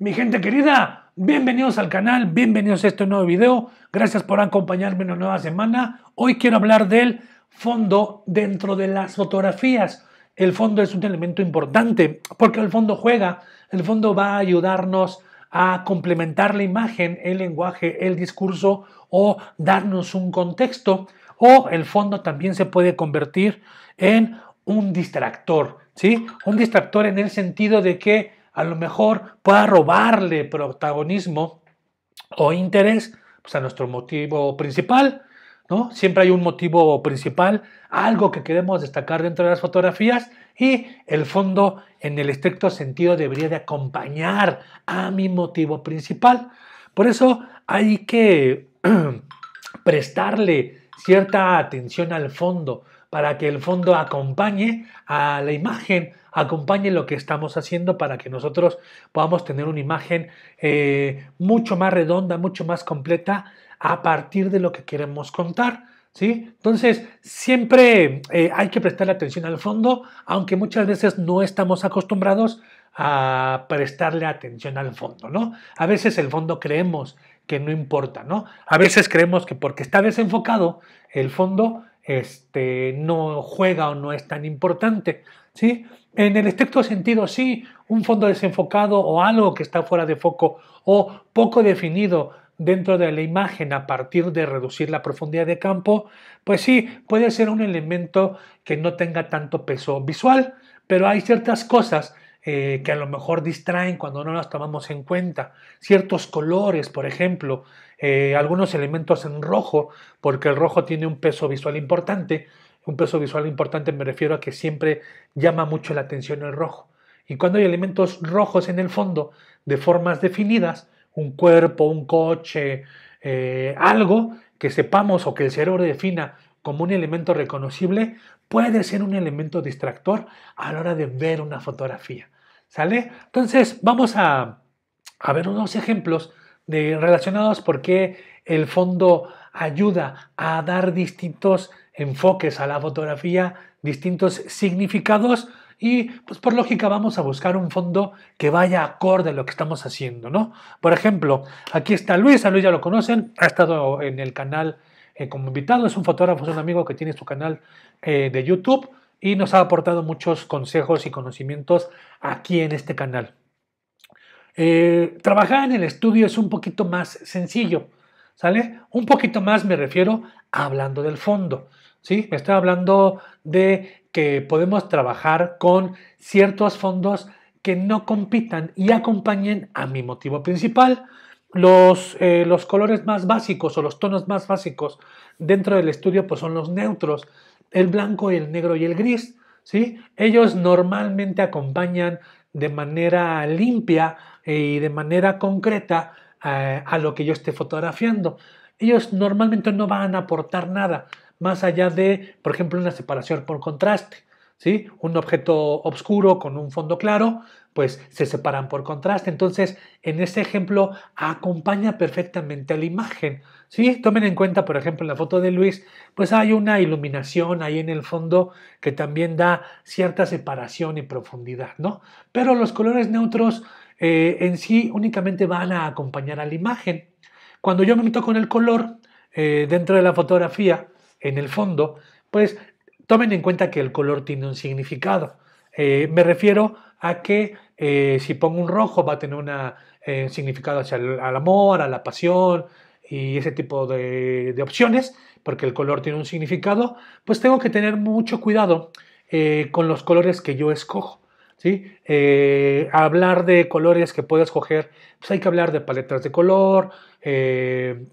Mi gente querida, bienvenidos al canal, bienvenidos a este nuevo video. Gracias por acompañarme en una nueva semana. Hoy quiero hablar del fondo dentro de las fotografías. El fondo es un elemento importante porque el fondo juega, el fondo va a ayudarnos a complementar la imagen, el lenguaje, el discurso o darnos un contexto. O el fondo también se puede convertir en un distractor, ¿sí? Un distractor en el sentido de que a lo mejor pueda robarle protagonismo o interés pues, a nuestro motivo principal. ¿no? Siempre hay un motivo principal, algo que queremos destacar dentro de las fotografías y el fondo en el estricto sentido debería de acompañar a mi motivo principal. Por eso hay que prestarle cierta atención al fondo, para que el fondo acompañe a la imagen, acompañe lo que estamos haciendo para que nosotros podamos tener una imagen eh, mucho más redonda, mucho más completa a partir de lo que queremos contar. ¿Sí? Entonces, siempre eh, hay que prestarle atención al fondo, aunque muchas veces no estamos acostumbrados a prestarle atención al fondo, ¿no? A veces el fondo creemos que no importa, ¿no? A veces creemos que porque está desenfocado el fondo, este, no juega o no es tan importante. ¿sí? En el estricto sentido, sí, un fondo desenfocado o algo que está fuera de foco o poco definido dentro de la imagen a partir de reducir la profundidad de campo, pues sí, puede ser un elemento que no tenga tanto peso visual, pero hay ciertas cosas eh, que a lo mejor distraen cuando no las tomamos en cuenta. Ciertos colores, por ejemplo, eh, algunos elementos en rojo, porque el rojo tiene un peso visual importante. Un peso visual importante me refiero a que siempre llama mucho la atención el rojo. Y cuando hay elementos rojos en el fondo, de formas definidas, un cuerpo, un coche, eh, algo que sepamos o que el cerebro defina como un elemento reconocible, puede ser un elemento distractor a la hora de ver una fotografía. ¿Sale? Entonces, vamos a ver unos ejemplos relacionados porque el fondo ayuda a dar distintos enfoques a la fotografía, distintos significados y pues por lógica vamos a buscar un fondo que vaya acorde a lo que estamos haciendo, ¿no? Por ejemplo, aquí está Luis, a Luis ya lo conocen, ha estado en el canal eh, como invitado, es un fotógrafo, es un amigo que tiene su canal eh, de YouTube y nos ha aportado muchos consejos y conocimientos aquí en este canal. Eh, trabajar en el estudio es un poquito más sencillo, ¿sale? Un poquito más me refiero hablando del fondo, ¿sí? Me estoy hablando de que podemos trabajar con ciertos fondos que no compitan y acompañen a mi motivo principal. Eh, los, colores más básicos o los tonos más básicos dentro del estudio pues son los neutros, el blanco, el negro y el gris. ¿sí? Ellos normalmente acompañan de manera limpia y de manera concreta eh, a lo que yo esté fotografiando. Ellos normalmente no van a aportar nada más allá de, por ejemplo, una separación por contraste. ¿Sí? Un objeto oscuro con un fondo claro, pues se separan por contraste. Entonces, en ese ejemplo, acompaña perfectamente a la imagen. Sí, tomen en cuenta, por ejemplo, en la foto de Luis, pues hay una iluminación ahí en el fondo que también da cierta separación y profundidad, ¿no? Pero los colores neutros eh, en sí únicamente van a acompañar a la imagen. Cuando yo me meto con el color eh, dentro de la fotografía, en el fondo, pues tomen en cuenta que el color tiene un significado. Eh, me refiero a que si pongo un rojo va a tener un significado hacia el, al amor, a la pasión, y ese tipo de, opciones, porque el color tiene un significado, pues tengo que tener mucho cuidado eh, con los colores que yo escojo. ¿sí? Eh, hablar de colores que puedo escoger, pues hay que hablar de paletas de color, eh,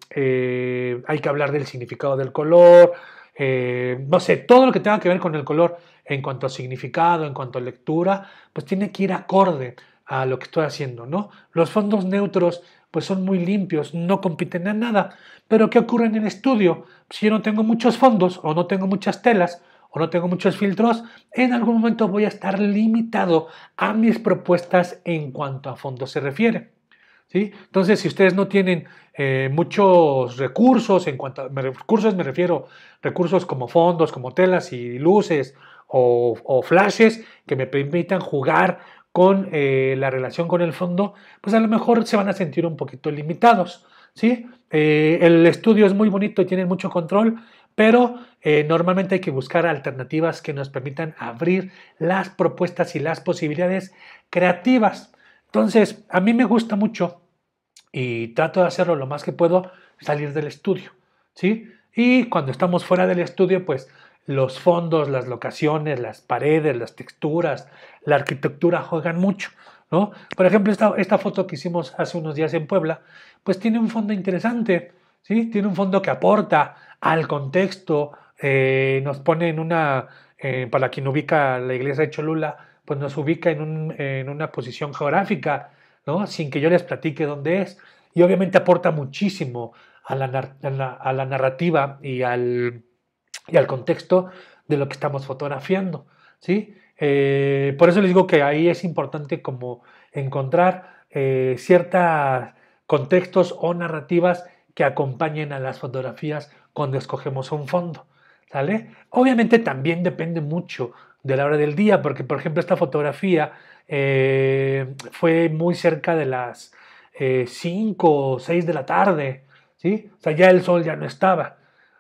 hay que hablar del significado del color, no sé, todo lo que tenga que ver con el color en cuanto a significado, en cuanto a lectura, pues tiene que ir acorde a lo que estoy haciendo, ¿no? Los fondos neutros pues son muy limpios, no compiten en nada. Pero ¿qué ocurre en el estudio? Si yo no tengo muchos fondos o no tengo muchas telas o no tengo muchos filtros, en algún momento voy a estar limitado a mis propuestas en cuanto a fondos se refiere. ¿Sí? Entonces, si ustedes no tienen eh, muchos recursos, en cuanto a recursos me refiero recursos como fondos, como telas y luces o, o, flashes que me permitan jugar con eh, la relación con el fondo, pues a lo mejor se van a sentir un poquito limitados. ¿sí? Eh, el estudio es muy bonito y tiene mucho control, pero eh, normalmente hay que buscar alternativas que nos permitan abrir las propuestas y las posibilidades creativas. Entonces, a mí me gusta mucho y trato de hacerlo lo más que puedo, salir del estudio. ¿sí? Y cuando estamos fuera del estudio, pues los fondos, las locaciones, las paredes, las texturas, la arquitectura juegan mucho. ¿no? Por ejemplo, esta, esta foto que hicimos hace unos días en Puebla, pues tiene un fondo interesante, ¿sí? tiene un fondo que aporta al contexto, eh, nos pone en una, eh, para quien ubica la iglesia de Cholula, pues nos ubica en, en una posición geográfica, ¿no? sin que yo les platique dónde es, y obviamente aporta muchísimo a la narrativa y al y al contexto de lo que estamos fotografiando. ¿sí? Eh, por eso les digo que ahí es importante como encontrar eh, ciertos contextos o narrativas que acompañen a las fotografías cuando escogemos un fondo. Obviamente también depende mucho de la hora del día, porque por ejemplo esta fotografía eh, fue muy cerca de las 5 o 6 de la tarde, ¿sí? o sea, ya el sol ya no estaba.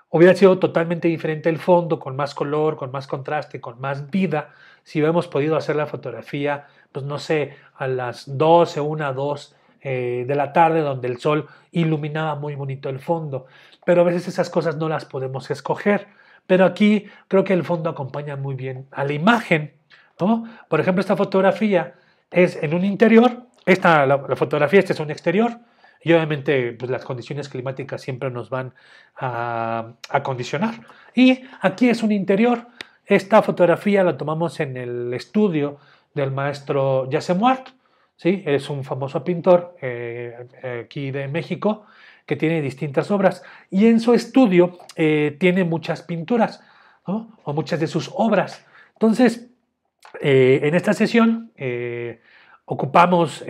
Hubiera sido totalmente diferente el fondo, con más color, con más contraste, con más vida, si hubiéramos podido hacer la fotografía, pues no sé, a las 12, 1, 2 de la tarde, donde el sol iluminaba muy bonito el fondo. Pero a veces esas cosas no las podemos escoger. Pero aquí creo que el fondo acompaña muy bien a la imagen. ¿no? Por ejemplo, esta fotografía es en un interior, esta la, fotografía, este es un exterior, y obviamente pues, las condiciones climáticas siempre nos van a, a condicionar. Y aquí es un interior. Esta fotografía la tomamos en el estudio del maestro muerto ¿sí? es un famoso pintor eh, aquí de México que tiene distintas obras y en su estudio eh, tiene muchas pinturas o muchas de sus obras. Entonces, eh, en esta sesión ocupamos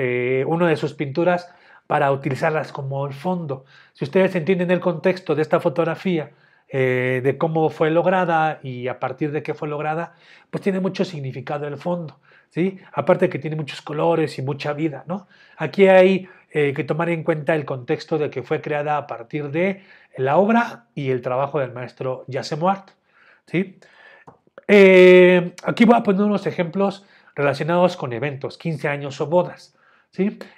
una de sus pinturas para utilizarlas como el fondo. Si ustedes entienden el contexto de esta fotografía, eh, de cómo fue lograda y a partir de qué fue lograda, pues tiene mucho significado el fondo, ¿sí? Aparte que tiene muchos colores y mucha vida, ¿no? Aquí hay eh, que tomar en cuenta el contexto de que fue creada a partir de la obra y el trabajo del maestro Yasemuart, ¿sí? Eh, aquí voy a poner unos ejemplos relacionados con eventos, 15 años o bodas.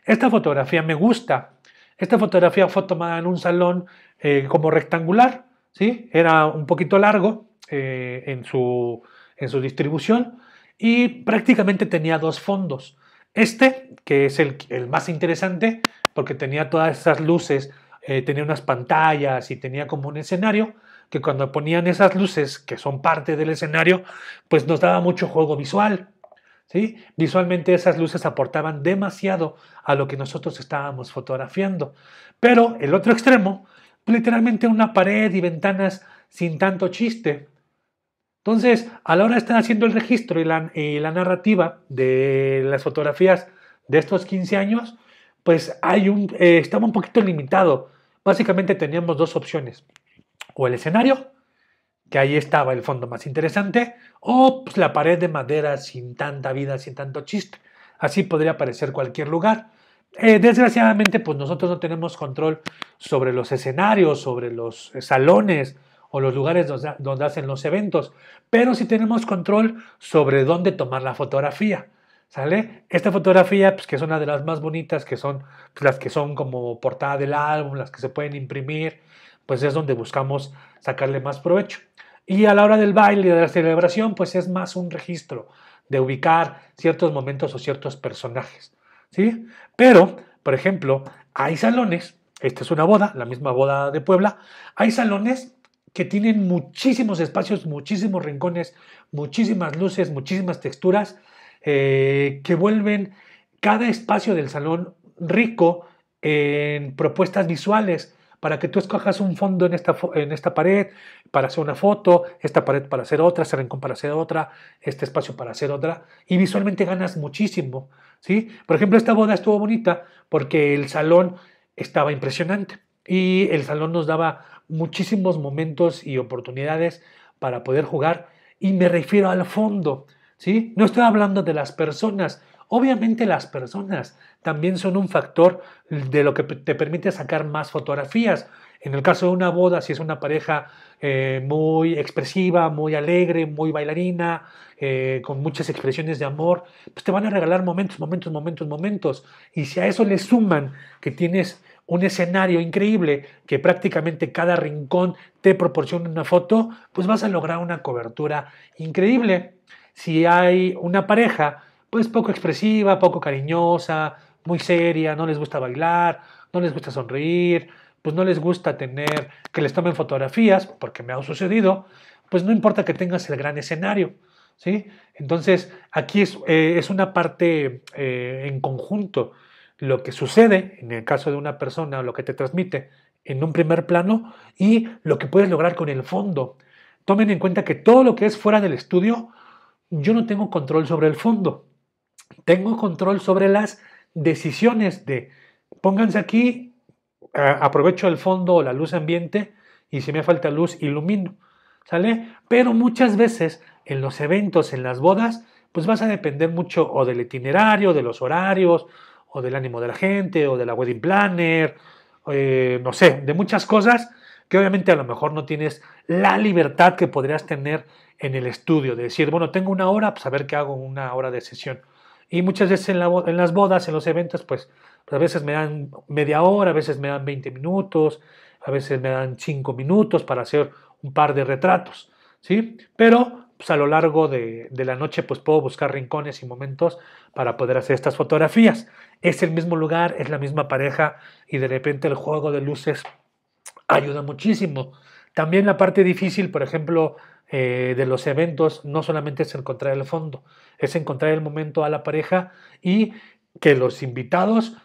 Esta fotografía me gusta. Esta fotografía fue tomada en un salón eh, como rectangular, ¿sí? era un poquito largo eh, en, su, en su distribución y prácticamente tenía dos fondos. Este, que es el, más interesante, porque tenía todas esas luces, eh, tenía unas pantallas y tenía como un escenario, que cuando ponían esas luces, que son parte del escenario, pues nos daba mucho juego visual. Visualmente esas luces aportaban demasiado a lo que nosotros estábamos fotografiando. Pero el otro extremo, literalmente una pared y ventanas sin tanto chiste. Entonces, a la hora de estar haciendo el registro y la, narrativa de las fotografías de estos 15 años, pues hay un, eh, estaba un poquito limitado. Básicamente teníamos dos opciones, o el escenario que ahí estaba el fondo más interesante, o la pared de madera sin tanta vida, sin tanto chiste. Así podría aparecer cualquier lugar. Eh, desgraciadamente, pues nosotros no tenemos control sobre los escenarios, sobre los salones o los lugares donde, hacen los eventos, pero sí tenemos control sobre dónde tomar la fotografía. ¿Sale? Esta fotografía, pues, que es una de las más bonitas, que son pues, las que son como portada del álbum, las que se pueden imprimir, pues es donde buscamos sacarle más provecho. Y a la hora del baile, de la celebración, pues es más un registro de ubicar ciertos momentos o ciertos personajes. ¿sí? Pero, por ejemplo, hay salones, esta es una boda, la misma boda de Puebla, hay salones que tienen muchísimos espacios, muchísimos rincones, muchísimas luces, muchísimas texturas, eh, que vuelven cada espacio del salón rico en propuestas visuales, para que tú escojas un fondo en esta, en esta pared para hacer una foto, esta pared para hacer otra, este rincón para hacer otra, este espacio para hacer otra, y visualmente ganas muchísimo. ¿sí? Por ejemplo, esta boda estuvo bonita porque el salón estaba impresionante y el salón nos daba muchísimos momentos y oportunidades para poder jugar, y me refiero al fondo. ¿sí? No estoy hablando de las personas, Obviamente las personas también son un factor de lo que te permite sacar más fotografías. En el caso de una boda, si es una pareja eh, muy expresiva, muy alegre, muy bailarina, eh, con muchas expresiones de amor, pues te van a regalar momentos, momentos, momentos, momentos. Y si a eso le suman que tienes un escenario increíble, que prácticamente cada rincón te proporciona una foto, pues vas a lograr una cobertura increíble. Si hay una pareja pues poco expresiva, poco cariñosa, muy seria, no les gusta bailar, no les gusta sonreír, pues no les gusta tener que les tomen fotografías, porque me ha sucedido, pues no importa que tengas el gran escenario. ¿sí? Entonces, aquí es, eh, una parte eh, en conjunto. Lo que sucede en el caso de una persona, lo que te transmite en un primer plano y lo que puedes lograr con el fondo. Tomen en cuenta que todo lo que es fuera del estudio, yo no tengo control sobre el fondo. Tengo control sobre las decisiones de, pónganse aquí, eh, aprovecho el fondo o la luz ambiente y si me falta luz, ilumino. ¿Sale? Pero muchas veces en los eventos, en las bodas, pues vas a depender mucho o del itinerario, de los horarios, o del ánimo de la gente, o de la wedding planner, eh, no sé, de muchas cosas que obviamente a lo mejor no tienes la libertad que podrías tener en el estudio, de decir, bueno, tengo una hora, pues a ver qué hago una hora de sesión. Y muchas veces en, las bodas, en los eventos, pues, a veces me dan media hora, a veces me dan 20 minutos, a veces me dan 5 minutos para hacer un par de retratos, ¿sí? Pero pues, a lo largo de, de la noche pues puedo buscar rincones y momentos para poder hacer estas fotografías. Es el mismo lugar, es la misma pareja y de repente el juego de luces ayuda muchísimo. También la parte difícil, por ejemplo, eh, de los eventos no solamente es encontrar el fondo, es encontrar el momento a la pareja y que los invitados,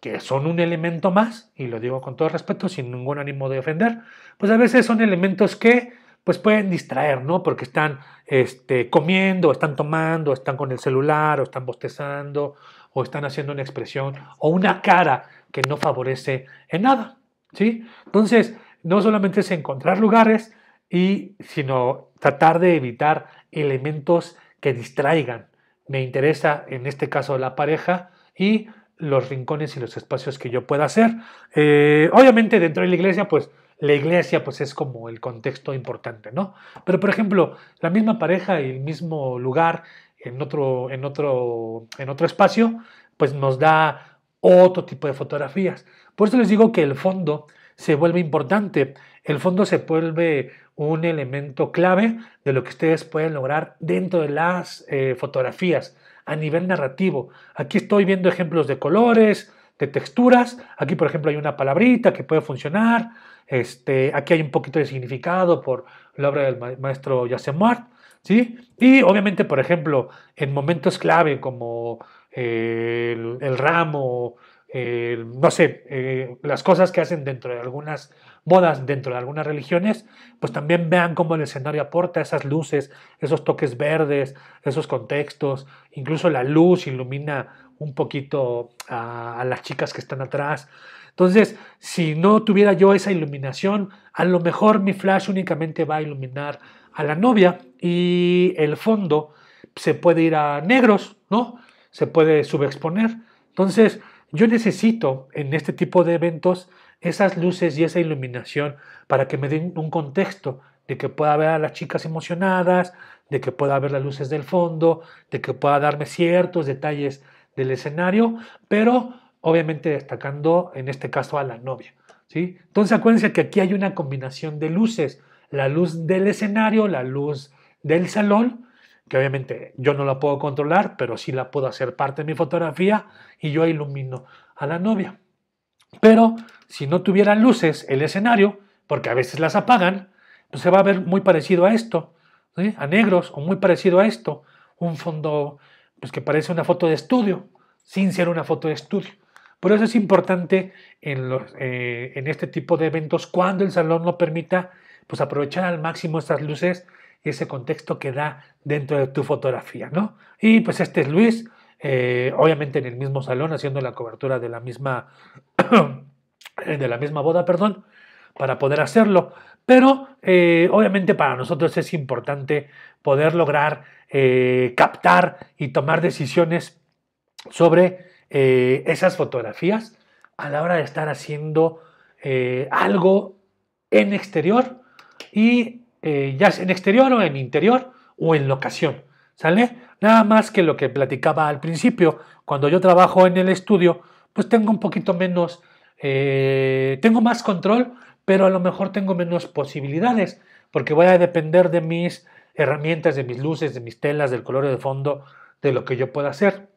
que son un elemento más, y lo digo con todo respeto, sin ningún ánimo de ofender, pues a veces son elementos que pues pueden distraer, ¿no? Porque están este, comiendo, están tomando, están con el celular, o están bostezando, o están haciendo una expresión o una cara que no favorece en nada, ¿sí? Entonces, no solamente es encontrar lugares, y, sino tratar de evitar elementos que distraigan. Me interesa en este caso la pareja y los rincones y los espacios que yo pueda hacer. Eh, obviamente dentro de la iglesia, pues la iglesia pues es como el contexto importante, ¿no? Pero por ejemplo, la misma pareja y el mismo lugar en otro, en otro, en otro espacio, pues nos da otro tipo de fotografías. Por eso les digo que el fondo se vuelve importante. El fondo se vuelve un elemento clave de lo que ustedes pueden lograr dentro de las eh, fotografías a nivel narrativo. Aquí estoy viendo ejemplos de colores, de texturas. Aquí, por ejemplo, hay una palabrita que puede funcionar. Este, aquí hay un poquito de significado por la obra del maestro Yasemart. ¿sí? Y obviamente, por ejemplo, en momentos clave como eh, el, ramo, no sé, eh, las cosas que hacen dentro de algunas modas dentro de algunas religiones, pues también vean cómo el escenario aporta esas luces, esos toques verdes, esos contextos, incluso la luz ilumina un poquito a, las chicas que están atrás. Entonces, si no tuviera yo esa iluminación, a lo mejor mi flash únicamente va a iluminar a la novia y el fondo se puede ir a negros, ¿no? Se puede subexponer. Entonces, yo necesito en este tipo de eventos esas luces y esa iluminación para que me den un contexto de que pueda ver a las chicas emocionadas, de que pueda ver las luces del fondo, de que pueda darme ciertos detalles del escenario, pero obviamente destacando en este caso a la novia. ¿sí? Entonces acuérdense que aquí hay una combinación de luces, la luz del escenario, la luz del salón, que obviamente yo no la puedo controlar, pero sí la puedo hacer parte de mi fotografía y yo ilumino a la novia. Pero si no tuvieran luces el escenario, porque a veces las apagan, pues se va a ver muy parecido a esto, a negros o muy parecido a esto, un fondo pues, que parece una foto de estudio, sin ser una foto de estudio. Por eso es importante eh, en, este tipo de eventos, cuando el salón lo permita, pues aprovechar al máximo estas luces y ese contexto que da dentro de tu fotografía, ¿no? Y pues este es Luis, eh, obviamente en el mismo salón, haciendo la cobertura de la misma, de la misma boda, perdón, para poder hacerlo. Pero eh, obviamente para nosotros es importante poder lograr eh, captar y tomar decisiones sobre esas fotografías a la hora de estar haciendo algo en exterior y ya sea en exterior o en interior o en locación. ¿Sale? Nada más que lo que platicaba al principio, cuando yo trabajo en el estudio, pues tengo un poquito menos, eh, tengo más control, pero a lo mejor tengo menos posibilidades, porque voy a depender de mis herramientas, de mis luces, de mis telas, del color de fondo, de lo que yo pueda hacer.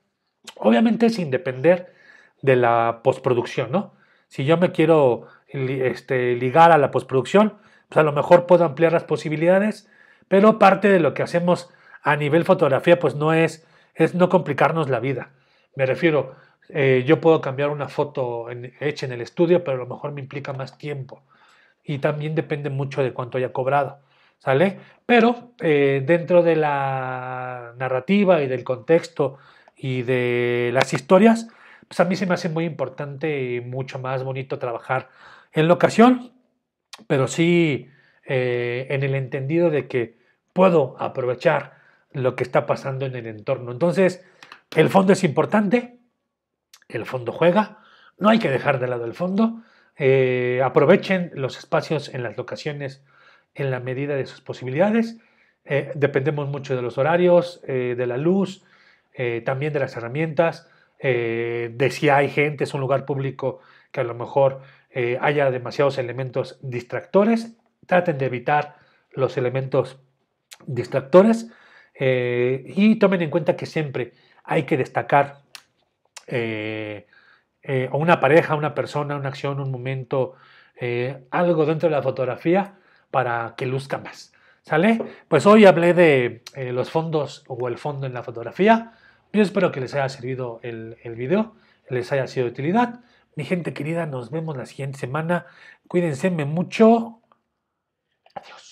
Obviamente sin depender de la postproducción, ¿no? Si yo me quiero este, ligar a la postproducción, pues a lo mejor puedo ampliar las posibilidades, pero parte de lo que hacemos a nivel fotografía, pues no es, es no complicarnos la vida. Me refiero, eh, yo puedo cambiar una foto hecha en el estudio, pero a lo mejor me implica más tiempo. Y también depende mucho de cuánto haya cobrado. ¿Sale? Pero eh, dentro de la narrativa y del contexto y de las historias, pues a mí se me hace muy importante y mucho más bonito trabajar en locación, pero sí eh, en el entendido de que puedo aprovechar lo que está pasando en el entorno. Entonces, el fondo es importante, el fondo juega, no hay que dejar de lado el fondo, eh, aprovechen los espacios en las locaciones en la medida de sus posibilidades, eh, dependemos mucho de los horarios, eh, de la luz, también de las herramientas, de si hay gente, es un lugar público que a lo mejor haya demasiados elementos distractores, traten de evitar los elementos distractores, eh, y tomen en cuenta que siempre hay que destacar eh, eh, una pareja, una persona, una acción, un momento, algo dentro de la fotografía para que luzca más. ¿Sale? Pues hoy hablé de los fondos o el fondo en la fotografía. Yo espero que les haya servido el, el video, les haya sido de utilidad. Mi gente querida, nos vemos la siguiente semana. Cuídense mucho. Adiós.